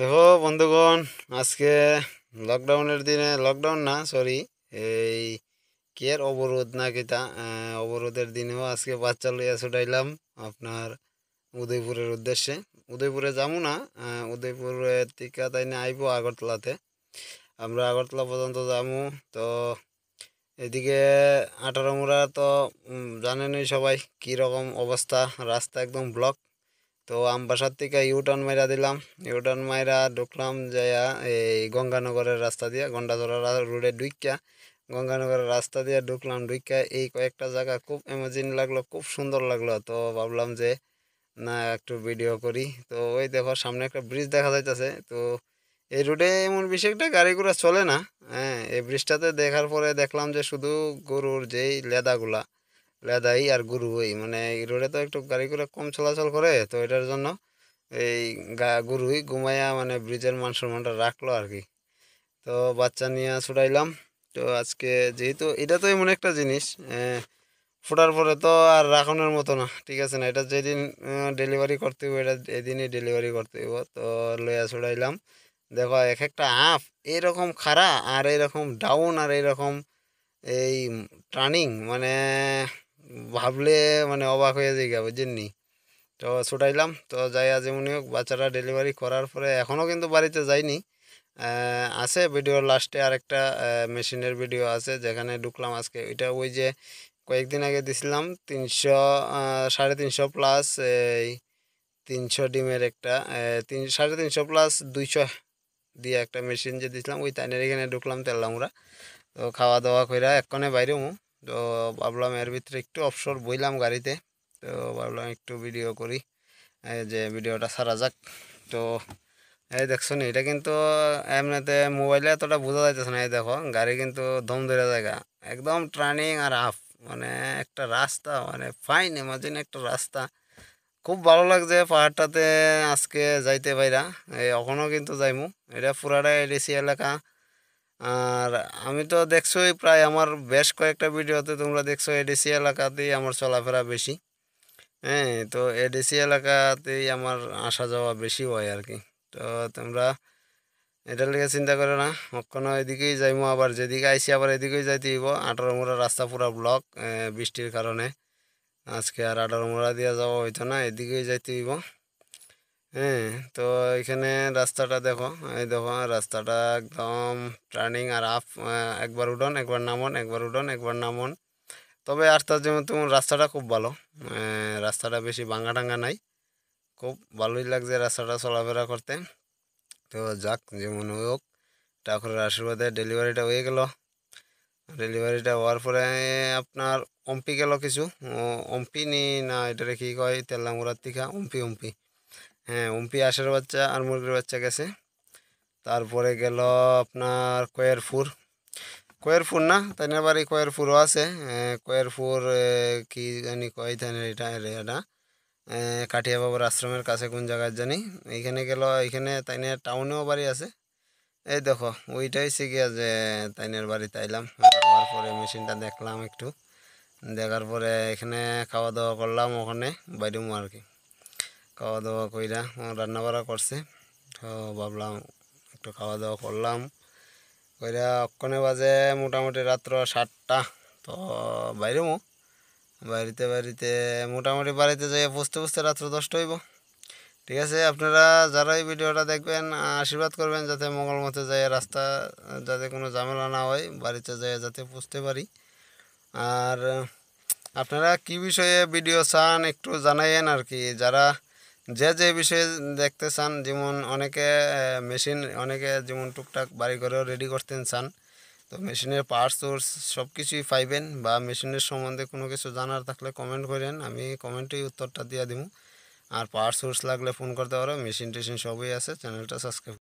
দেখো বন্ধুগণ আজকে লকডাউনের দিনে লকডাউন না সরি এই কেয়ার অবরোধ না কিতা অবরোধের দিনেও আজকে বাচ্চা লইয়া ছুটাইলাম আপনার উদয়পুরের উদ্দেশ্যে উদয়পুরে যাবো না উদয়পুরের টিকা তাই না আইব আগরতলাতে আমরা আগরতলা পর্যন্ত যাবো তো এদিকে আঠারো মোড়া তো জানেনই সবাই কি রকম অবস্থা রাস্তা একদম ব্লক তো আমবাসার থেকে ইউটার্ন মাইরা দিলাম ইউটার্ন মাইরা ঢুকলাম যাইয়া এই গঙ্গানগরের রাস্তা দিয়ে গন্ডাধরা রোডে ডুইকা গঙ্গানগরের রাস্তা দিয়ে ঢুকলাম ডুইকা এই কয়েকটা জায়গা খুব এমাজিন লাগলো খুব সুন্দর লাগলো তো ভাবলাম যে না একটু ভিডিও করি তো ওই দেখো সামনে একটা ব্রিজ দেখা যাইতেছে তো এই রুটে এমন বিশেষ একটা গাড়ি ঘোড়া চলে না হ্যাঁ এই ব্রিজটাতে দেখার পরে দেখলাম যে শুধু গরুর যেই লেদাগুলা লেদাই আর গরু ওই মানে এই রোডে তো একটু গাড়ি করে কম চলাচল করে তো এটার জন্য এই গরুই ঘুমাইয়া মানে ব্রিজের মান সম্মানটা রাখলো আর কি তো বাচ্চা নিয়ে ছুটাইলাম তো আজকে যেহেতু এটা তো এমন একটা জিনিস ফোটার পরে তো আর রাখানোর মতো না ঠিক আছে না এটা যেদিন ডেলিভারি করতে হইব এটা এদিনই ডেলিভারি করতে হইব তো লইয়া ছুটাইলাম দেখো এক একটা আঁপ এরকম খাড়া আর এরকম ডাউন আর এরকম এই টার্নিং মানে ভাবলে মানে অবাক হয়ে যাই গা বুঝেননি তো ছুটাইলাম তো যাই আজ এমনি হোক বাচ্চারা ডেলিভারি করার পরে এখনও কিন্তু বাড়িতে যাইনি আছে ভিডিওর লাস্টে আরেকটা মেশিনের ভিডিও আছে যেখানে ঢুকলাম আজকে ওইটা ওই যে কয়েকদিন আগে দিছিলাম তিনশো সাড়ে তিনশো প্লাস এই তিনশো ডিমের একটা তিন সাড়ে তিনশো প্লাস দুইশো দিয়ে একটা মেশিন যে দিছিলাম ওই তাইনের এখানে ঢুকলাম তেলামরা তো খাওয়া দাওয়া কইরা এক্ষণে বাইরেও তো ভাবলাম এর ভিতরে একটু অবসর বইলাম গাড়িতে তো ভাবলাম একটু ভিডিও করি যে ভিডিওটা সারা যাক তো এই দেখছো না এটা কিন্তু এমনিতে মোবাইলে এতটা বোঝা যাইতেছে না এই দেখো গাড়ি কিন্তু দম ধরে জায়গা একদম ট্রানিং আর হাফ মানে একটা রাস্তা মানে ফাইন ইমাজিন একটা রাস্তা খুব ভালো লাগছে পাহাড়টাতে আজকে যাইতে পাইরা এই অখনও কিন্তু যাইমু এটা পুরাটাই এডিসি এলাকা আর আমি তো দেখছোই প্রায় আমার বেশ কয়েকটা ভিডিওতে তোমরা দেখছো এডিসি এলাকাতেই আমার চলাফেরা বেশি হ্যাঁ তো এডিসি এলাকাতেই আমার আসা যাওয়া বেশি হয় আর কি তো তোমরা এটার লিখে চিন্তা করে না কখনো এদিকেই যাইমো আবার যেদিকে আইসি আবার এদিকেই যাইতে হইব আঠারো রাস্তা পুরা ব্লক বৃষ্টির কারণে আজকে আর আঠারো মোড়া দিয়ে যাওয়া হইতো না এদিকেই যাইতে হইব হ্যাঁ তো এখানে রাস্তাটা দেখো এই দেখো রাস্তাটা একদম টার্নিং আর আপ একবার উঠন একবার নামন একবার উঠন একবার নামন তবে আস্তার যেমন তোমার রাস্তাটা খুব ভালো রাস্তাটা বেশি ভাঙা টাঙ্গা নাই খুব ভালোই লাগছে রাস্তাটা চলাফেরা করতে তো যাক যেমন হোক ঠাকুরের আশীর্বাদে ডেলিভারিটা হয়ে গেল ডেলিভারিটা হওয়ার পরে আপনার অম্পি গেল কিছু অম্পি নি না এটারে কী কয় তেলামুড়ার টিকা অম্পি অম্পি হ্যাঁ অম্পি আসার বাচ্চা আর মুরগির বাচ্চা গেছে তারপরে গেল আপনার কয়েরপুর কয়েরপুর না তাইনের বাড়ি কয়েরপুরও আছে হ্যাঁ, কয়েরপুর কি জানি কয় তাইনের এটা এটা কাঠিয়া বাবুর আশ্রমের কাছে কোন জায়গার জানি এইখানে গেল এইখানে তাইনের টাউনেও বাড়ি আছে এই দেখো ওইটাই হচ্ছে যে তাইনের বাড়ি তাইলাম আবার পরে মেশিনটা দেখলাম একটু দেখার পরে এখানে খাওয়া দাওয়া করলাম ওখানে বাইরে আর কি খাওয়া দাওয়া কইরা রান্না বাড়া করছে তো ভাবলাম একটু খাওয়া দাওয়া করলাম কইরা অক্ষণে বাজে মোটামুটি রাত্র সাতটা তো বাইরেমো বাড়িতে বাড়িতে মোটামুটি বাড়িতে যাই বুঝতে বুঝতে রাত্র দশটা হইব ঠিক আছে আপনারা যারা এই ভিডিওটা দেখবেন আশীর্বাদ করবেন যাতে মঙ্গল মতে যাই রাস্তা যাতে কোনো ঝামেলা না হয় বাড়িতে যাই যাতে বুঝতে পারি আর আপনারা কি বিষয়ে ভিডিও চান একটু জানাইয়েন আর কি যারা যে যে বিষয়ে দেখতে চান যেমন অনেকে মেশিন অনেকে যেমন টুকটাক বাড়ি করেও রেডি করতে চান তো মেশিনের পার্টস সোর্স সব কিছুই পাইবেন বা মেশিনের সম্বন্ধে কোনো কিছু জানার থাকলে কমেন্ট করেন আমি কমেন্টেই উত্তরটা দিয়ে দিব আর পার্টস সোর্স লাগলে ফোন করতে পারো মেশিন টেশিন সবই আছে চ্যানেলটা সাবস্ক্রাইব